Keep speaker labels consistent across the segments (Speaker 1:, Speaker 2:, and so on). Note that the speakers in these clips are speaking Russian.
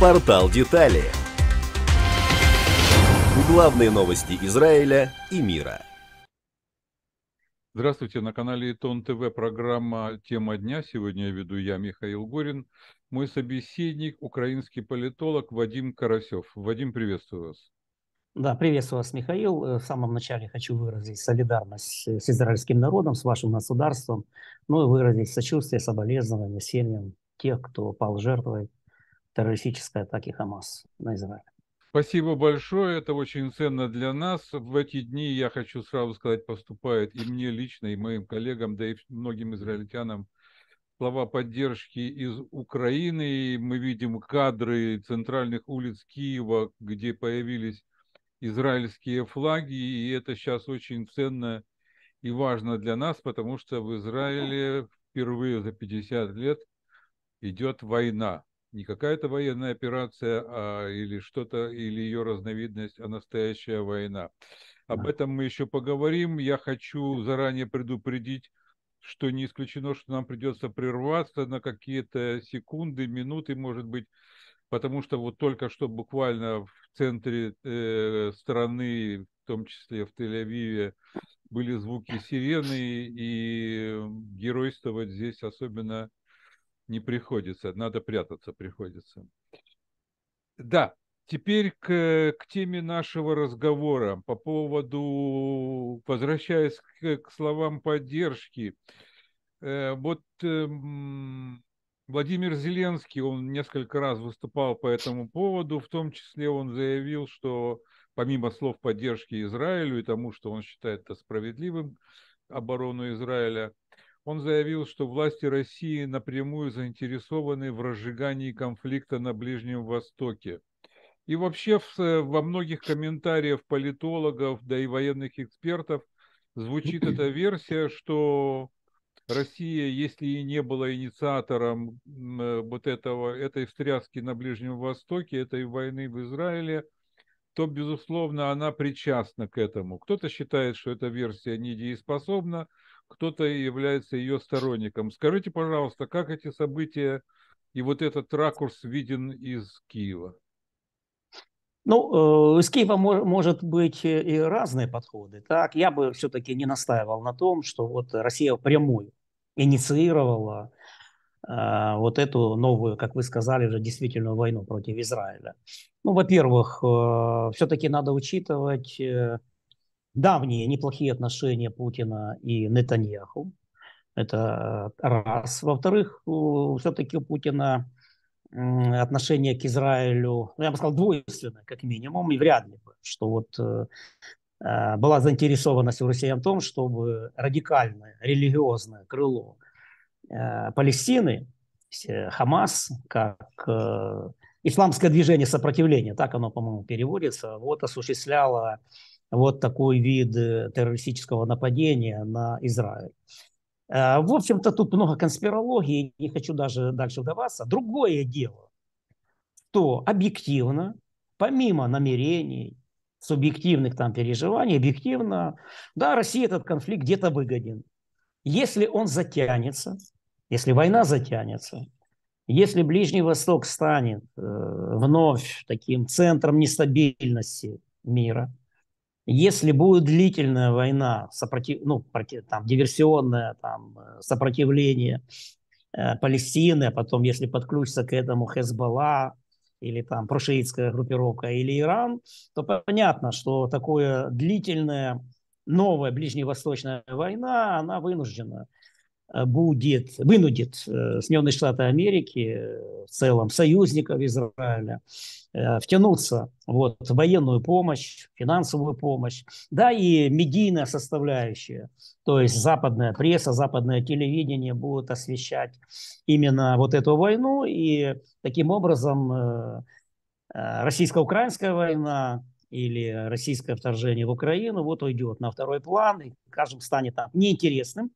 Speaker 1: Портал детали.
Speaker 2: Главные новости Израиля и мира.
Speaker 1: Здравствуйте, на канале Итон ТВ программа «Тема дня». Сегодня веду я, Михаил Горин. Мой собеседник – украинский политолог Вадим Карасев. Вадим, приветствую вас.
Speaker 2: Да, приветствую вас, Михаил. Э, в самом начале хочу выразить солидарность с израильским народом, с вашим государством, ну и выразить сочувствие, соболезнования семьям тех, кто пал жертвой террористической атаки Хамас на Израиль.
Speaker 1: Спасибо большое, это очень ценно для нас. В эти дни, я хочу сразу сказать, поступает и мне лично, и моим коллегам, да и многим израильтянам слова поддержки из Украины. Мы видим кадры центральных улиц Киева, где появились израильские флаги, и это сейчас очень ценно и важно для нас, потому что в Израиле впервые за 50 лет идет война не какая-то военная операция а, или что-то, или ее разновидность, а настоящая война. Об этом мы еще поговорим. Я хочу заранее предупредить, что не исключено, что нам придется прерваться на какие-то секунды, минуты, может быть, потому что вот только что буквально в центре э, страны, в том числе в Тель-Авиве, были звуки сирены, и геройствовать здесь особенно не приходится, надо прятаться приходится. Да, теперь к, к теме нашего разговора по поводу, возвращаясь к, к словам поддержки, э, вот э, Владимир Зеленский, он несколько раз выступал по этому поводу, в том числе он заявил, что помимо слов поддержки Израилю и тому, что он считает это справедливым, оборону Израиля – он заявил, что власти России напрямую заинтересованы в разжигании конфликта на Ближнем Востоке. И вообще э, во многих комментариях политологов, да и военных экспертов звучит эта версия, что Россия, если и не была инициатором э, вот этого, этой встряски на Ближнем Востоке, этой войны в Израиле, то, безусловно, она причастна к этому. Кто-то считает, что эта версия недееспособна, кто-то является ее сторонником. Скажите, пожалуйста, как эти события и вот этот ракурс
Speaker 2: виден из Киева? Ну, э, из Киева может быть э, и разные подходы. Так, я бы все-таки не настаивал на том, что вот Россия прямую инициировала э, вот эту новую, как вы сказали, уже действительно войну против Израиля. Ну, во-первых, все-таки надо учитывать давние неплохие отношения Путина и Нетаньяху. Это э, раз. Во-вторых, все-таки у Путина отношение к Израилю, ну, я бы сказал, двойственное, как минимум, и вряд ли бы, что вот э, э была заинтересованность у россиян в том, чтобы радикальное религиозное крыло э, Палестины, э, Хамас, как э, исламское движение сопротивления, так оно, по-моему, переводится, вот осуществляло вот такой вид э, террористического нападения на Израиль. Э, в общем-то, тут много конспирологии, не хочу даже дальше вдаваться. Другое дело, что объективно, помимо намерений, субъективных там переживаний, объективно, да, России этот конфликт где-то выгоден. Если он затянется, если война затянется, если Ближний Восток станет э, вновь таким центром нестабильности мира – если будет длительная война, сопротив, ну, против, там, диверсионное там, э, сопротивление э, Палестины, а потом, если подключится к этому Хезбалла или там прошиитская группировка или Иран, то понятно, что такое длительная новая ближневосточная война, она вынуждена Э, будет, вынудит э, Соединенные Штаты Америки, э, в целом союзников Израиля, втянуться вот, в военную помощь, финансовую помощь, да, и медийная составляющая, то есть западная пресса, западное телевидение будут освещать именно вот эту войну, и таким образом российско-украинская война, или российское вторжение в Украину, вот уйдет на второй план, и, скажем, станет там неинтересным,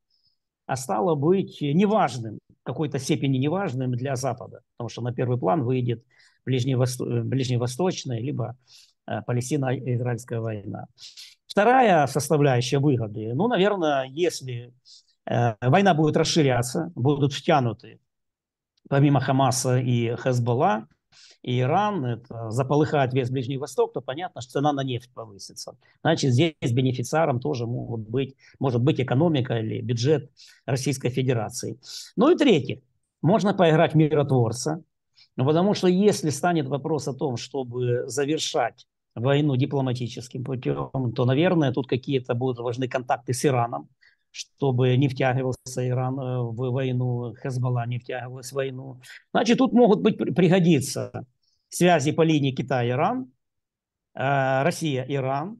Speaker 2: а стало быть неважным, в какой-то степени неважным для Запада, потому что на первый план выйдет ближневосто... Э, ближневосточная либо э, Палестино-Израильская война. Вторая составляющая выгоды, ну, наверное, если э, война будет расширяться, будут втянуты помимо Хамаса и Хезбалла, и Иран, это заполыхает весь Ближний Восток, то понятно, что цена на нефть повысится. Значит, здесь бенефициаром тоже могут быть, может быть экономика или бюджет Российской Федерации. Ну и третье, можно поиграть в миротворца, ну, потому что если станет вопрос о том, чтобы завершать войну дипломатическим путем, то, наверное, тут какие-то будут важны контакты с Ираном чтобы не втягивался Иран э, в войну, Хезбалла не втягивалась в войну. Значит, тут могут быть пригодиться связи по линии Китай-Иран, э, Россия-Иран.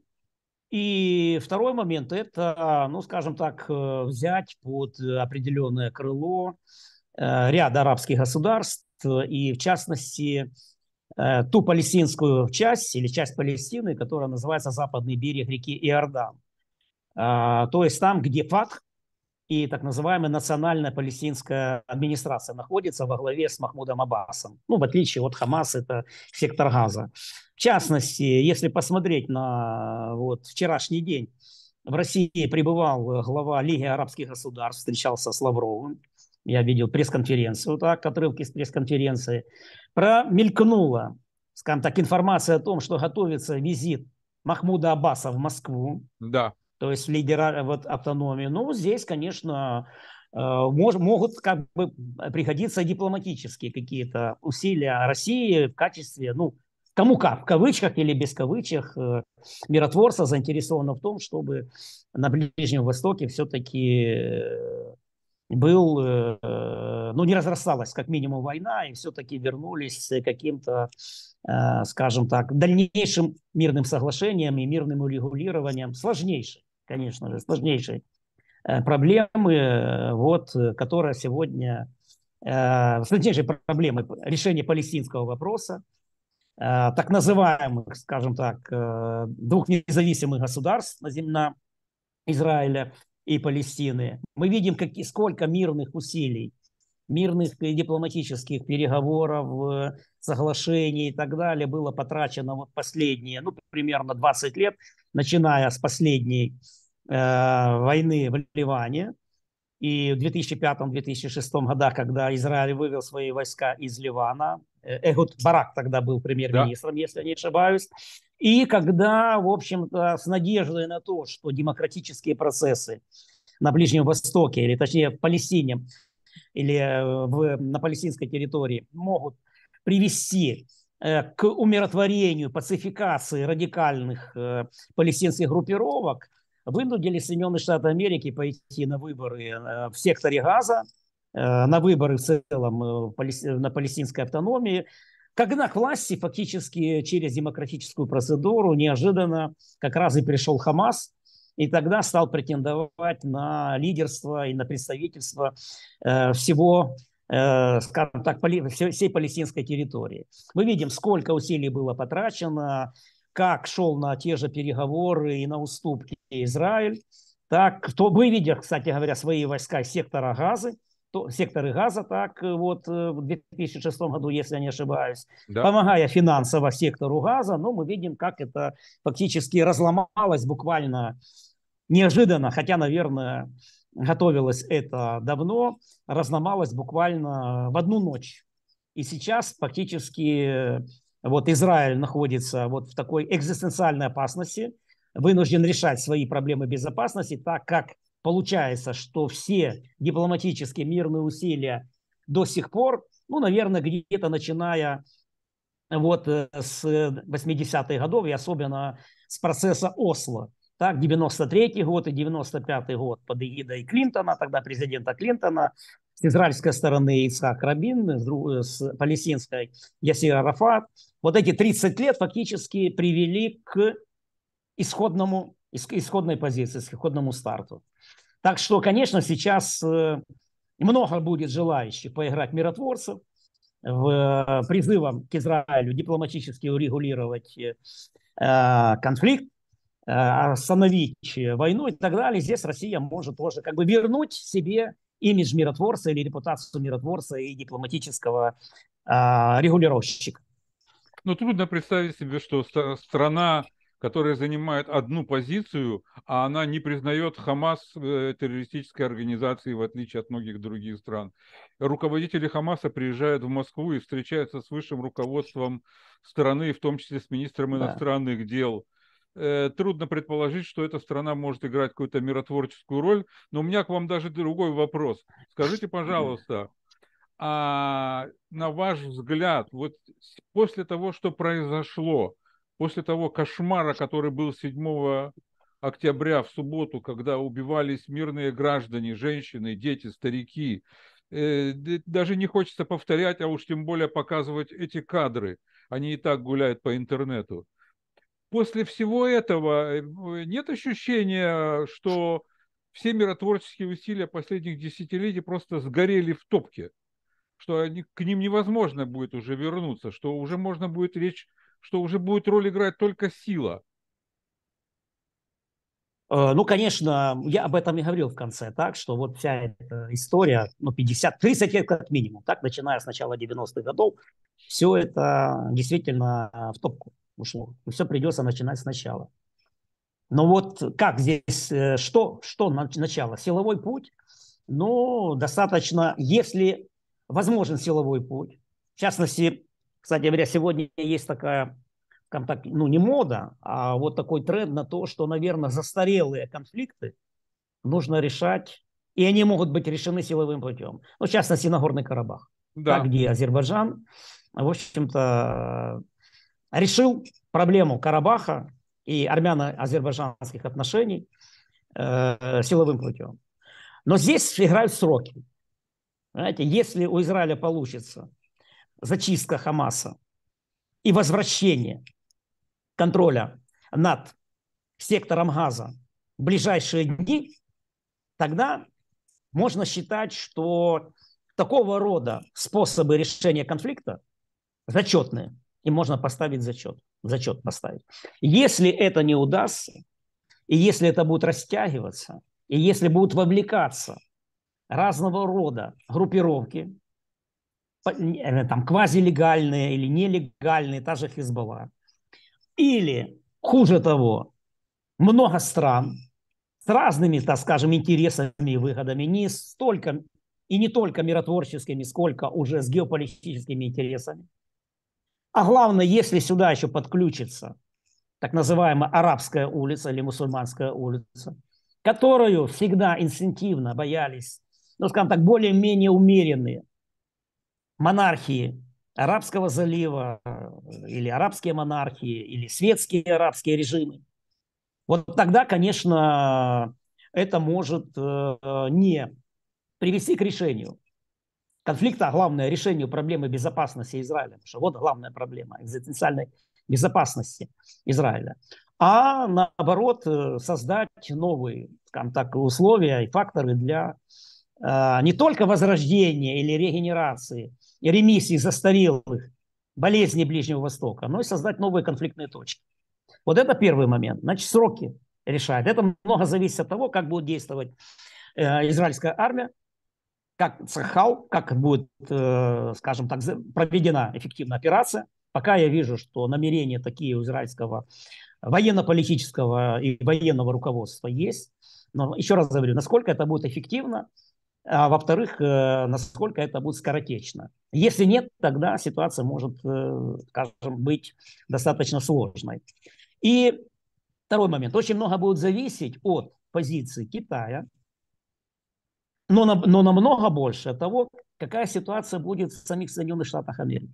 Speaker 2: И второй момент – это, ну, скажем так, э, взять под определенное крыло ряд арабских государств, и в частности ту палестинскую часть или часть Палестины, которая называется западный берег реки Иордан. А, то есть там, где Фатх и так называемая национальная палестинская администрация находится во главе с Махмудом Аббасом. Ну, в отличие от Хамас, это сектор Газа. В частности, если посмотреть на вот, вчерашний день, в России пребывал э, глава Лиги арабских государств, встречался с Лавровым. Я видел пресс-конференцию, так, отрывки с пресс-конференции. Промелькнула, скажем так, информация о том, что готовится визит Махмуда Аббаса в Москву. Да то есть лидера э, вот, автономии. Ну, здесь, конечно, э, мож, могут как бы приходиться дипломатические какие-то усилия России в качестве, ну, кому как, в кавычках или без кавычек, э, миротворца заинтересовано в том, чтобы на Ближнем Востоке все-таки был, ну, не разрасталась как минимум война, и все-таки вернулись к каким-то, скажем так, дальнейшим мирным соглашением и мирным урегулированием сложнейших конечно же, сложнейшей э, проблемы, э, вот, э, которая сегодня сложнейшей проблемы решения палестинского вопроса, так называемых, скажем так, двух независимых государств на земле Израиля и Палестины. Мы видим, как, сколько мирных усилий, мирных дипломатических переговоров, соглашений и так далее было потрачено вот последние, ну, примерно 20 лет – начиная с последней э, войны в Ливане. И в 2005-2006 годах, когда Израиль вывел свои войска из Ливана, э, Эгуд Барак тогда был премьер-министром, да. если я не ошибаюсь, и когда, в общем-то, с надеждой на то, что демократические процессы на Ближнем Востоке, или точнее в Палестине, или э, в, на палестинской территории могут привести Э, к умиротворению, пацификации радикальных э, палестинских группировок вынудили Соединенные Штаты Америки пойти на выборы э, в секторе Газа, на выборы в целом на палестинской автономии, когда к власти фактически через демократическую процедуру неожиданно как раз и пришел Хамас, и тогда стал претендовать на лидерство и на представительство всего Э, скажем так, всей палестинской территории. Мы видим, сколько усилий было потрачено, как шел на те же переговоры и на уступки Израиль, так, кто вы выведя, кстати говоря, свои войска из сектора газы, то, секторы газа, так э, вот, э, в 2006 году, если я не ошибаюсь, да. помогая финансово сектору газа, но мы видим, как это фактически разломалось буквально неожиданно, хотя, наверное, готовилось это давно, разломалось буквально в одну ночь. И сейчас фактически э, вот Израиль находится вот в такой экзистенциальной опасности, вынужден решать свои проблемы безопасности, так как получается, что все дипломатические мирные усилия до сих пор, ну, наверное, где-то начиная вот э, с 80-х годов и особенно с процесса Осло, так, 93 год и 95 год под эгидой Клинтона, тогда президента Клинтона, с израильской стороны Ицхак Рабин, с, с палестинской Ясир Арафат. Вот эти 30 лет фактически привели к исходному, исходной позиции, к исходному старту. Так что, конечно, сейчас э, много будет желающих поиграть миротворцев, в э, призывом к Израилю дипломатически урегулировать э, конфликт, Э, остановить войну и так далее. Здесь Россия может тоже как бы вернуть себе имидж миротворца или репутацию миротворца и дипломатического а, регулировщика.
Speaker 1: Ну трудно представить себе, что страна, которая занимает одну позицию, а она не признает Хамас э, террористической организацией, в отличие от многих других стран. Руководители Хамаса приезжают в Москву и встречаются с высшим руководством страны, в том числе с министром иностранных да. дел. Э, трудно предположить, что эта страна может играть какую-то миротворческую роль. Но у меня к вам даже другой вопрос. Скажите, пожалуйста, а на ваш взгляд, вот после того, что произошло, после того кошмара, который был 7 октября в субботу, когда убивались мирные граждане, женщины, дети, старики, э, даже не хочется повторять, а уж тем более показывать эти кадры. Они и так гуляют по интернету после всего этого э, нет ощущения, э, что все миротворческие усилия последних десятилетий просто сгорели в топке, что они, к ним невозможно будет уже вернуться, что уже можно будет речь, что уже будет роль играть только сила.
Speaker 2: Э, ну, конечно, я об этом и говорил в конце, так, что вот вся эта история, ну, 50, 30 лет как минимум, так, начиная с начала 90-х годов, все это действительно в топку ушло. И все придется начинать сначала. Но вот как здесь, э, что, что начало? Силовой путь? Ну, достаточно, если возможен силовой путь. В частности, кстати говоря, сегодня есть такая, так, ну не мода, а вот такой тренд на то, что, наверное, застарелые конфликты нужно решать, и они могут быть решены силовым путем. Ну, в частности, на Нагорный Карабах. Да. Так, где Азербайджан, в общем-то, решил проблему Карабаха и армяно-азербайджанских отношений э, силовым путем. Но здесь играют сроки. Понимаете, если у Израиля получится зачистка Хамаса и возвращение контроля над сектором газа в ближайшие дни, тогда можно считать, что такого рода способы решения конфликта зачетные – и можно поставить зачет, зачет поставить. Если это не удастся, и если это будет растягиваться, и если будут вовлекаться разного рода группировки, э, там квазилегальные или нелегальные, та же Хизбалла, или, хуже того, много стран с разными, так скажем, интересами и выходами, не столько и не только миротворческими, сколько уже с геополитическими интересами – а главное, если сюда еще подключится так называемая арабская улица или мусульманская улица, которую всегда инстинктивно боялись, ну, скажем так, более-менее умеренные монархии Арабского залива э, или арабские монархии, или светские арабские режимы. Вот тогда, конечно, это может э, э, не привести к решению конфликта, а главное решению проблемы безопасности Израиля. Потому что вот главная проблема экзистенциальной безопасности Израиля. А наоборот, э, создать новые скажем так, условия и факторы для э, не только возрождения или регенерации и ремиссии застарелых болезней Ближнего Востока, но и создать новые конфликтные точки. Вот это первый момент. Значит, сроки решают. Это много зависит от того, как будет действовать э, израильская армия, как цехал, как будет, э, скажем так, проведена эффективная операция. Пока я вижу, что намерения такие у израильского военно-политического и военного руководства есть. Но еще раз говорю, насколько это будет эффективно, а во-вторых, э, насколько это будет скоротечно. Если нет, тогда ситуация может, э, скажем, быть достаточно сложной. И второй момент. Очень много будет зависеть от позиции Китая, но, на, но намного больше того, какая ситуация будет в самих Соединенных Штатах Америки.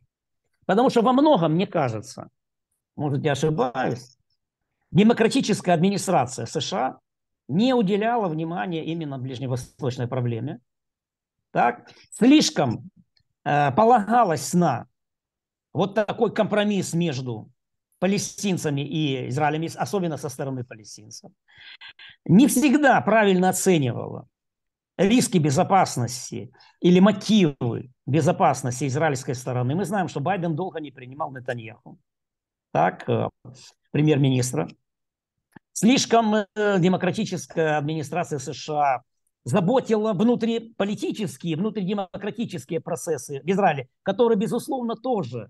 Speaker 2: Потому что во многом, мне кажется, может, я ошибаюсь, демократическая администрация США не уделяла внимания именно ближневосточной проблеме. Так? Слишком э, полагалась на вот такой компромисс между палестинцами и Израилем, особенно со стороны палестинцев, не всегда правильно оценивала риски безопасности или мотивы безопасности израильской стороны. Мы знаем, что Байден долго не принимал Нетаньяху, так, э, премьер-министра. Слишком э, демократическая администрация США заботила внутриполитические, внутридемократические процессы в Израиле, которые, безусловно, тоже,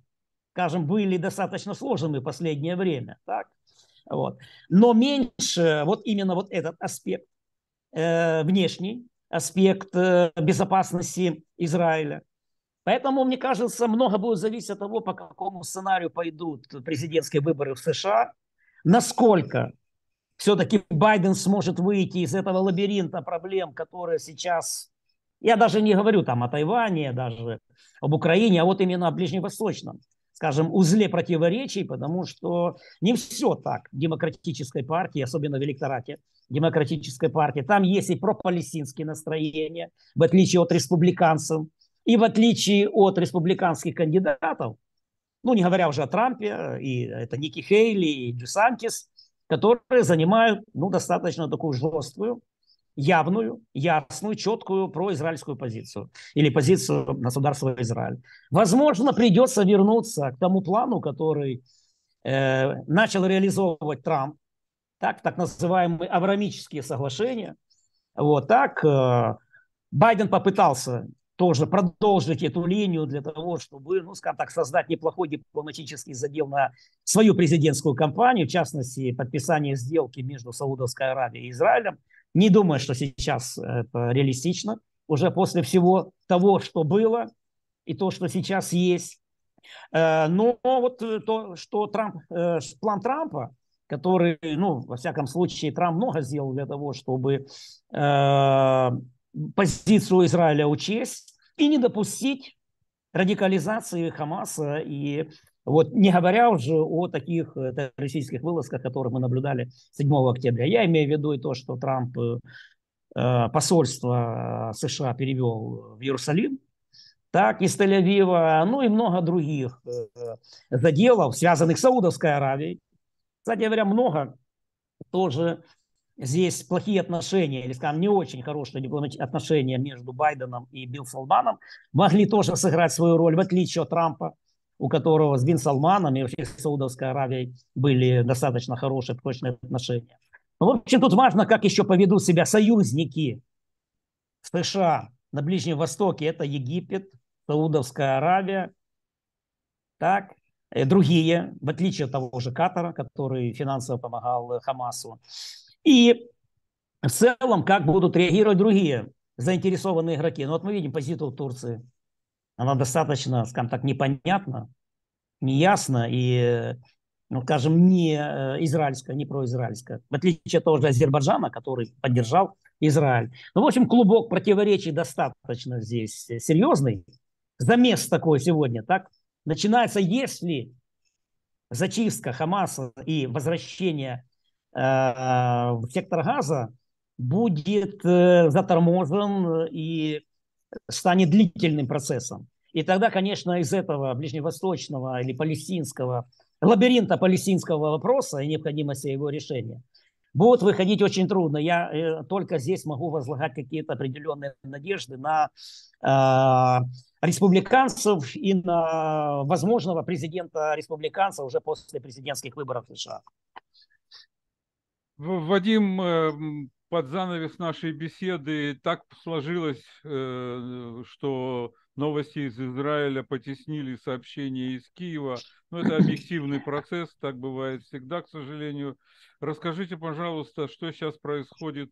Speaker 2: скажем, были достаточно сложными в последнее время. Так? Вот. Но меньше вот именно вот этот аспект э, внешний, аспект э, безопасности Израиля. Поэтому, мне кажется, много будет зависеть от того, по какому сценарию пойдут президентские выборы в США, насколько все-таки Байден сможет выйти из этого лабиринта проблем, которые сейчас, я даже не говорю там о Тайване, даже об Украине, а вот именно о ближневосточном, скажем, узле противоречий, потому что не все так в демократической партии, особенно в электорате демократической партии. Там есть и пропалестинские настроения, в отличие от республиканцев. И в отличие от республиканских кандидатов, ну, не говоря уже о Трампе, и это Ники Хейли, и Дюсантис, которые занимают, ну, достаточно такую жесткую, явную, ясную, четкую произраильскую позицию или позицию государства Израиль. Возможно, придется вернуться к тому плану, который э, начал реализовывать Трамп так, так называемые аврамические соглашения. Вот так э, Байден попытался тоже продолжить эту линию для того, чтобы, ну, скажем так, создать неплохой дипломатический задел на свою президентскую кампанию, в частности, подписание сделки между Саудовской Аравией и Израилем. Не думаю, что сейчас это реалистично. Уже после всего того, что было, и то, что сейчас есть. Э, но вот э, то, что Трамп, план Трампа который, ну, во всяком случае, Трамп много сделал для того, чтобы э, позицию Израиля учесть и не допустить радикализации Хамаса и вот не говоря уже о таких э, террористических вылазках, которые мы наблюдали 7 октября. Я имею в виду и то, что Трамп э, э посольство э, США перевел в Иерусалим, так, из Тель-Авива, ну и много других э, заделов, связанных с Саудовской Аравией, кстати говоря, много тоже здесь плохие отношения, или, скажем, не очень хорошие отношения между Байденом и Билл Салманом, могли тоже сыграть свою роль, в отличие от Трампа, у которого с Бин Салманом и вообще с Саудовской Аравией были достаточно хорошие, прочные отношения. Но, ну, в общем, тут важно, как еще поведут себя союзники США на Ближнем Востоке. Это Египет, Саудовская Аравия, так, Э, другие, в отличие от того же Катара, который финансово помогал э, Хамасу. И в целом, как будут реагировать другие заинтересованные игроки. Ну вот мы видим позицию Турции. Она достаточно, скажем так, непонятна, неясна и, ну, скажем, не э, израильская, не произраильская. В отличие от того же Азербайджана, который поддержал Израиль. Ну, в общем, клубок противоречий достаточно здесь серьезный. Замес такой сегодня, так? начинается, если зачистка Хамаса и возвращение э, э, в сектор газа будет э, заторможен э, и станет длительным процессом. И тогда, конечно, из этого ближневосточного или палестинского лабиринта палестинского вопроса и необходимости его решения – Будут выходить очень трудно. Я э, только здесь могу возлагать какие-то определенные надежды на э, республиканцев и на возможного президента республиканца уже после президентских выборов в США.
Speaker 1: Вадим, э, под занавес нашей беседы так сложилось, э, что Новости из Израиля потеснили сообщения из Киева. Но ну, это объективный процесс, так бывает всегда, к сожалению. Расскажите, пожалуйста, что сейчас происходит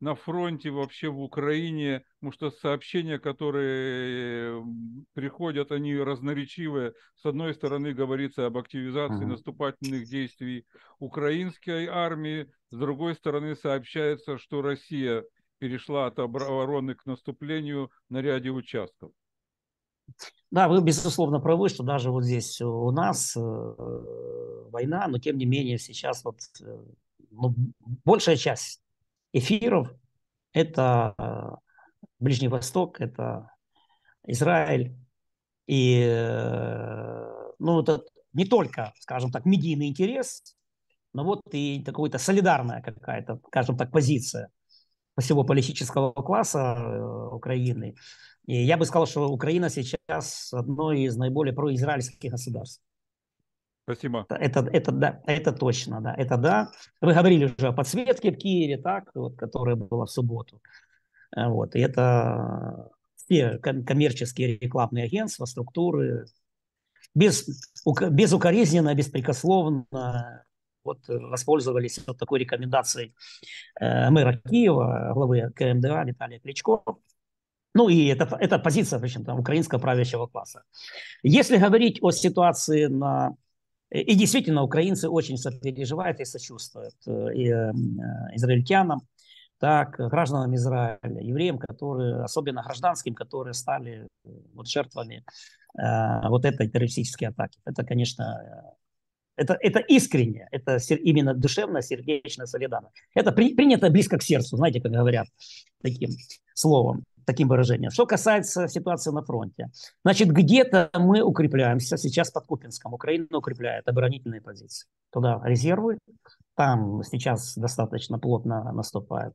Speaker 1: на фронте вообще в Украине, потому что сообщения, которые приходят, они разноречивые. С одной стороны, говорится об активизации наступательных действий украинской армии, с другой стороны, сообщается, что Россия перешла от обороны к наступлению
Speaker 2: на ряде участков. Да, вы, безусловно, правы, что даже вот здесь у нас э, война, но тем не менее сейчас вот э, ну, большая часть эфиров – это э, Ближний Восток, это Израиль. И ну, это не только, скажем так, медийный интерес, но вот и какая-то солидарная какая-то, скажем так, позиция всего политического класса э, Украины. И я бы сказал, что Украина сейчас одно из наиболее произраильских государств. Спасибо. Это, это, да, это точно, да, это да. Вы говорили уже о подсветке в Киеве, так, вот, которая была в субботу. Э, вот, и это все коммерческие рекламные агентства, структуры, без, без укоризненно, беспрекословно вот э, воспользовались вот такой рекомендацией э, мэра Киева, главы КМДА Виталия Кличко. Ну и это, это позиция, общем там, украинского правящего класса. Если говорить о ситуации на э, и действительно, украинцы очень сопереживают и сочувствуют э, и, израильтянам, так, гражданам Израиля, евреям, которые, особенно гражданским, которые стали вот, жертвами э, вот этой террористической атаки. Это, конечно, это, это искренне, это именно душевно, сердечно, солидарно. Это при, принято близко к сердцу, знаете, как говорят таким словом, таким выражением. Что касается ситуации на фронте. Значит, где-то мы укрепляемся, сейчас под Купинском. Украина укрепляет оборонительные позиции. Туда резервы, там сейчас достаточно плотно наступает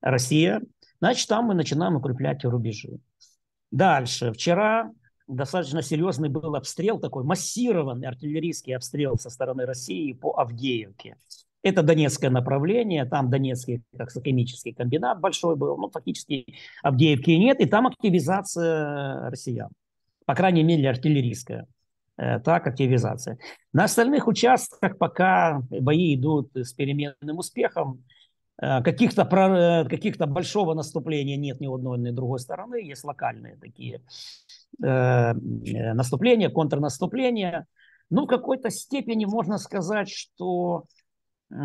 Speaker 2: Россия. Значит, там мы начинаем укреплять рубежи. Дальше. Вчера достаточно серьезный был обстрел, такой массированный артиллерийский обстрел со стороны России по Авдеевке. Это Донецкое направление, там Донецкий как химический комбинат большой был, ну, фактически Авдеевки нет, и там активизация россиян, по крайней мере, артиллерийская. Э, так, активизация. На остальных участках пока бои идут с переменным успехом. Э, каких-то э, каких большого наступления нет ни одной, ни другой стороны. Есть локальные такие Э, э, наступление, контрнаступление. Ну, в какой-то степени можно сказать, что э,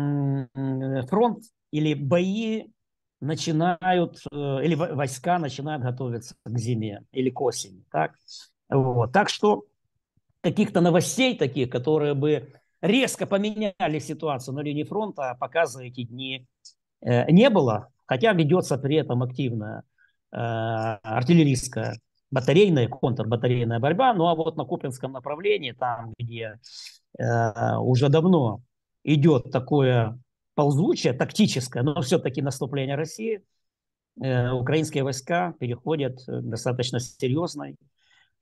Speaker 2: фронт или бои начинают, э, или войска начинают готовиться к зиме или к осени. Так, вот. так что каких-то новостей таких, которые бы резко поменяли ситуацию на линии фронта, а пока за эти дни не было. Хотя ведется при этом активная артиллерийская батарейная, контрбатарейная борьба. Ну а вот на Купинском направлении, там, где э, уже давно идет такое ползучее, тактическое, но все-таки наступление России, э, украинские войска переходят к э, достаточно серьезной,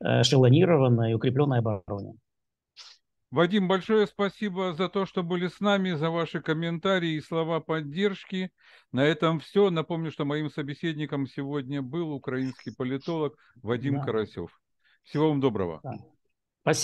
Speaker 2: э, эшелонированной, укрепленной обороне.
Speaker 1: Вадим, большое спасибо за то, что были с нами, за ваши комментарии и слова поддержки. На этом все. Напомню, что моим собеседником сегодня был украинский политолог Вадим да. Карасев. Всего вам доброго. Да.